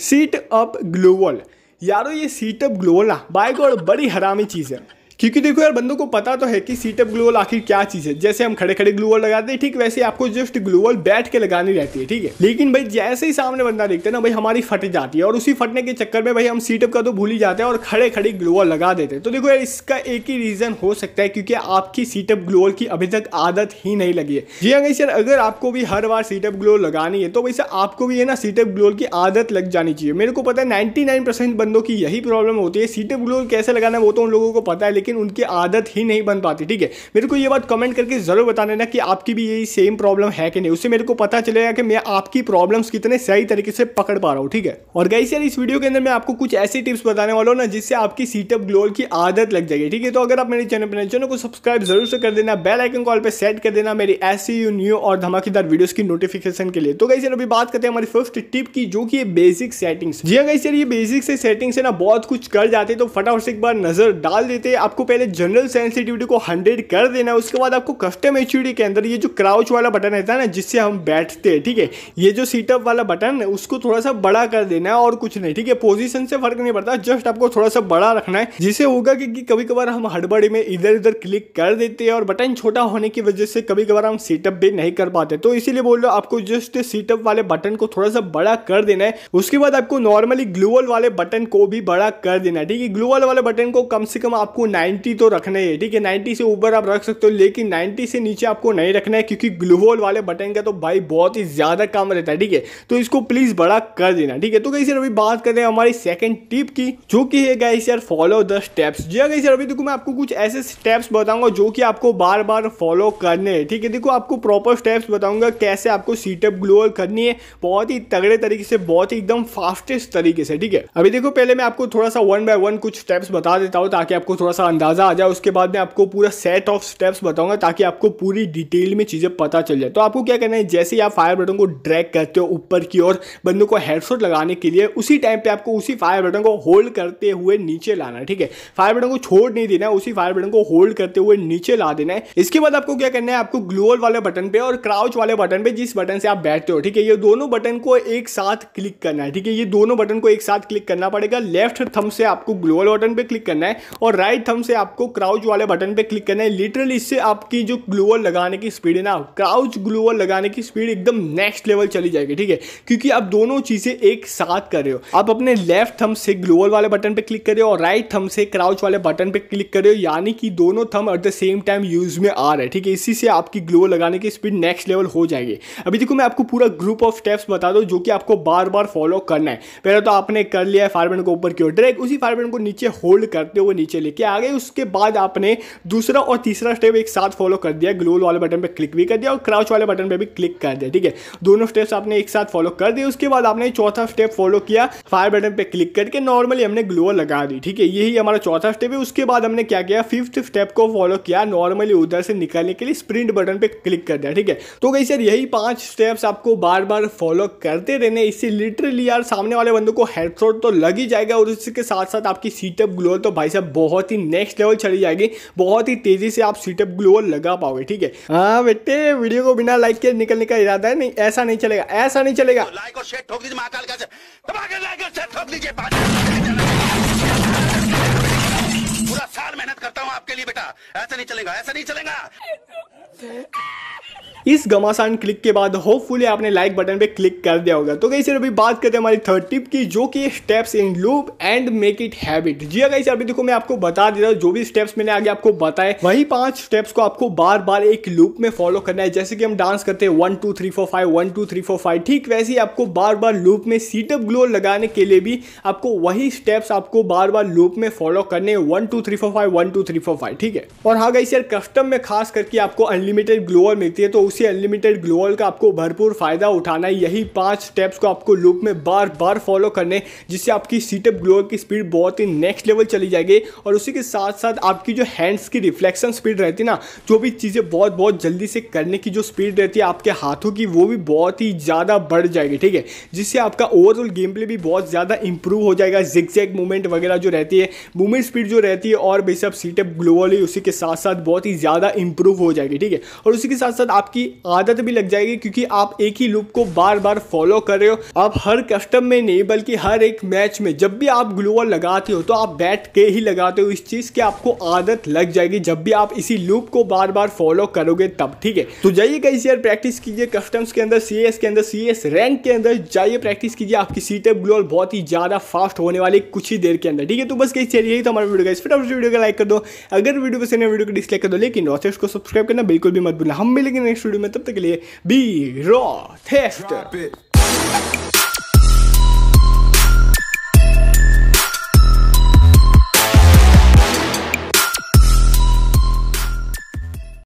Seat up gloo wall यारो ये setup gloo wall ना बाइक और बड़ी हरामी चीज़ है क्योंकि देखो यार बंदों को पता तो है कि सीटअप ग्लूवल आखिर क्या चीज़ है जैसे हम खड़े खड़े ग्लूवल लगाते हैं ठीक वैसे आपको जस्ट ग्लूवल बैठ के लगानी रहती है ठीक है लेकिन भाई जैसे ही सामने बंदा देखते हैं ना भाई हमारी फट जाती है और उसी फटने के चक्कर में भाई हम सीटअप का तो भूल ही जाते हैं और खड़े खड़े ग्लूवल लगा देते हैं तो देखो यार इसका एक ही रीज़न हो सकता है क्योंकि आपकी सीटअप ग्लूवल की अभी तक आदत ही नहीं लगी है जी हाँ सर अगर आपको भी हर बार सीटअप ग्लूवल लगानी है तो वैसे आपको भी है ना सीटअप ग्लूवल की आदत लग जानी चाहिए मेरे को पता है नाइनटी बंदों की यही प्रॉब्लम होती है सीटअप ग्लूवल कैसे लगाना वो तो उन लोगों को पता है लेकिन उनकी आदत ही नहीं बन पाती ठीक है मेरे को ये बात कमेंट करके ज़रूर बता देना कि आपकी भी यही सेम प्रॉब्लम है कि नहीं उससे मेरे को पता चलेगा कि मैं आपकी प्रॉब्लम्स कितने सही तरीके से पकड़ पा रहा हूँ ठीक है और गई सर इस वीडियो के अंदर मैं आपको कुछ ऐसी टिप्स बताने वाला हूँ ना जिससे आपकी सीटअप ग्लोअर की आदत लग जाएगी ठीक है तो अगर आप मेरे चैनल पर चैनल को सब्सक्राइब जरूर से कर देना बेल आइकन कॉल पर सेट कर देना मेरी ऐसी न्यू और धमाकेदार वीडियोस की नोटिफिकेशन के लिए तो गई सर अभी बात करते हैं हमारी फर्स्ट टिप की जो कि बेसिक सेटिंग्स जी हाँ गई सर ये बेसिक से सेटिंग्स है ना बहुत कुछ कर जाते तो फटाफट से एक बार नजर डाल देते आप आपको पहले जनरल सेंसिटिविटी को हंड्रेड कर देना है उसके बाद आपको कस्टम एच के अंदर ये जो क्राउच वाला बटन रहता है ना जिससे हम बैठते हैं ठीक है थीके? ये जो सीटअप वाला बटन है उसको थोड़ा सा बड़ा कर देना है और कुछ नहीं ठीक है पोजिशन से फर्क नहीं पड़ता जस्ट आपको थोड़ा सा बड़ा रखना है जिससे होगा कि कभी कभार हम हड़बड़ी में इधर उधर क्लिक कर देते हैं और बटन छोटा होने की वजह से कभी कभार हम सीटअप भी नहीं कर पाते तो इसीलिए बोल रहे आपको जस्ट सीटअप वाले बटन को थोड़ा सा बड़ा कर देना है उसके बाद आपको नॉर्मली ग्लूअल वाले बटन को भी बड़ा कर देना है ठीक है ग्लूअल वाले बटन को कम से कम आपको नाइन्टी तो रखना ही है ठीक है नाइन्टी से ऊपर आप रख सकते हो लेकिन नाइन्टी से नीचे आपको नहीं रखना है क्योंकि ग्लूवोल वाले बटन का तो भाई बहुत ही ज़्यादा काम रहता है ठीक है तो इसको प्लीज़ बड़ा कर देना ठीक है तो कहीं सर अभी बात कर रहे हैं हमारी सेकेंड टिप की जो कि है guys sir follow the steps जी हाँ सर अभी देखो मैं आपको कुछ ऐसे स्टेप्स बताऊंगा जो कि आपको बार बार फॉलो करने हैं ठीक है देखो आपको प्रॉपर स्टेप्स बताऊंगा कैसे आपको सीटअप ग्लोअर करनी है बहुत ही तगड़े तरीके से बहुत ही एकदम फास्टेस्ट तरीके से ठीक है अभी देखो पहले मैं आपको थोड़ा सा वन बाय वन कुछ स्टेप्स बता देता हूँ ताकि आपको थोड़ा सा अंदाज़ा आ जाए उसके बाद मैं आपको पूरा सेट ऑफ स्टेप्स बताऊंगा ताकि आपको पूरी डिटेल में चीज़ें पता चल जाए तो आपको क्या करना है जैसे ही आप फायर बटन को ड्रैग करते हो ऊपर की ओर बंदों को हेडशॉट लगाने के लिए उसी टाइम पे आपको उसी फायर बटन को होल्ड करते हुए नीचे लाना ठीक है फायर बटन को छोड़ नहीं देना है उसी फायर बटन को होल्ड करते हुए नीचे ला देना है इसके बाद आपको क्या करना है आपको ग्लोअल वाले बटन पे और क्राउच वाले बटन पे जिस बटन से आप बैठते हो ठीक है ये दोनों बटन को एक साथ क्लिक करना है ठीक है ये दोनों बटन को एक साथ क्लिक करना पड़ेगा लेफ्ट थम से आपको ग्लोअल बटन पे क्लिक करना है और राइट थम से आपको क्राउच वाले बटन पे क्लिक करना है लिटरली इससे आपकी जो ग्लोअर लगाने की स्पीड है ना क्राउच ग्लोअर लगाने की स्पीड एकदम नेक्स्ट लेवल चली जाएगी ठीक है क्योंकि आप दोनों चीज़ें एक साथ कर रहे हो आप अपने लेफ्ट थम से ग्लोअर वाले बटन पे क्लिक कर रहे हो और राइट थम से क्राउच वाले बटन पे क्लिक कर रहे हो यानी कि दोनों them at the same time use में आ रहे हैं ठीक है इसी से आपकी ग्लोअर लगाने की स्पीड नेक्स्ट लेवल हो जाएगी अभी देखो मैं आपको पूरा ग्रुप ऑफ स्टेप्स बता दो जो कि आपको बार बार फॉलो करना है पहले तो आपने कर लिया है फायर को ऊपर की ओर डायरेक्ट उसी फायर को नीचे होल्ड करते हुए नीचे लेके आगे गए उसके बाद आपने दूसरा और तीसरा स्टेप एक साथ फॉलो कर दिया ग्लोल वाले बटन पर क्लिक भी कर दिया और क्राउच वाले बटन पर भी क्लिक कर दिया ठीक है दोनों स्टेप्स आपने एक साथ फॉलो कर दिया उसके बाद आपने चौथा स्टेप फॉलो किया फायर बटन पर क्लिक करके नॉर्मली हमने ग्लोअ लगा दी ठीक है यही हमारा चौथा स्टेप है उसके बाद हमने क्या किया फिफ्थ स्टेप को फॉलो किया नॉर्मली उधर से निकालने के लिए स्प्रिंट बटन पर क्लिक कर दिया ठीक है तो कहीं सर यही पांच स्टेप्स आपको बार बार फॉलो करते रहने इससे लिटरली यार सामने वाले बंदों को हेडसोट तो लग ही जाएगा और उसके साथ साथ आपकी सीटअप ग्लोअ तो भाई साहब बहुत ही नेक्स्ट लेवल चली जाएगी बहुत ही तेजी से आप सीटअप ग्लोअर लगा पाओगे ठीक है हाँ बेटे वीडियो को बिना लाइक के निकलने का इरादा है नहीं ऐसा नहीं चलेगा ऐसा नहीं चलेगा तो पूरा साल मेहनत करता हूँ आपके लिए बेटा ऐसा नहीं चलेगा ऐसा नहीं चलेगा इस गमासान क्लिक के बाद होपफुली आपने लाइक बटन पे क्लिक कर दिया होगा तो कहीं अभी बात करते हैं हमारी थर्ड टिप की जो कि steps in loop and make it habit जी इसे हाँ अभी देखो मैं आपको बता देता हूँ जो भी स्टेप्स मैंने आगे आपको बताए वही पांच स्टेप्स को आपको बार बार एक लूप में फॉलो करना है जैसे कि हम डांस करते हैं one two three four five one two three four five ठीक वैसे ही आपको बार बार लूप में सीटअप ग्लो लगाने के लिए भी आपको वही स्टेप्स आपको बार बार लूप में फॉलो करने one two three four five one two three four five ठीक है और हाँ गई सर कस्टम में खास करके आपको अनलिमिटेड ग्लोअर मिलती है तो उस सी अनलिमिटेड ग्लोअल का आपको भरपूर फ़ायदा उठाना है यही पांच स्टेप्स को आपको लूप में बार बार फॉलो करने जिससे आपकी सीटअप ग्लोअल की स्पीड बहुत ही नेक्स्ट लेवल चली जाएगी और उसी के साथ साथ आपकी जो हैंड्स की रिफ्लेक्शन स्पीड रहती है ना जो भी चीज़ें बहुत बहुत जल्दी से करने की जो स्पीड रहती है आपके हाथों की वो भी बहुत ही ज़्यादा बढ़ जाएगी ठीक है जिससे आपका ओवरऑल गेम प्ले भी बहुत ज़्यादा इंप्रूव हो जाएगा जिक्जैक मूवमेंट वगैरह जो रहती है मूवमेंट स्पीड जो रहती है और बेसअप सीटअप ग्लोअली उसी के साथ साथ बहुत ही ज़्यादा इंप्रूव हो जाएगी ठीक है और उसी के साथ साथ आपकी आदत भी लग जाएगी क्योंकि आप एक ही लूप को बार बार फॉलो कर रहे हो आप हर कस्टम में नहीं बल्कि हर एक मैच में जब भी आप ग्लोअर लगाते हो तो आप बैठ के ही लगाते हो इस चीज़ की आपको आदत लग जाएगी जब भी आप इसी लूप को बार बार फॉलो करोगे तब ठीक है तो जाइए कहीं यार प्रैक्टिस कीजिए कस्टम्स के अंदर सी के अंदर सी रैंक के अंदर जाइए प्रैक्टिस कीजिए आपकी सीट टेप ग्लोअर बहुत ही ज़्यादा फास्ट होने वाली कुछ ही देर के अंदर ठीक है तो बस कहीं चलिए यही तो हमारे वीडियो का इस फिर वीडियो का लाइक कर दो अगर वीडियो पसंद है वीडियो को डिसलाइक कर दो लेकिन को सब्सक्राइब करना बिल्कुल भी मत भूलना हम मिलेंगे नेक्स्ट वीडियो वीडियो में तब तक के लिए बी रॉ थेफ्ट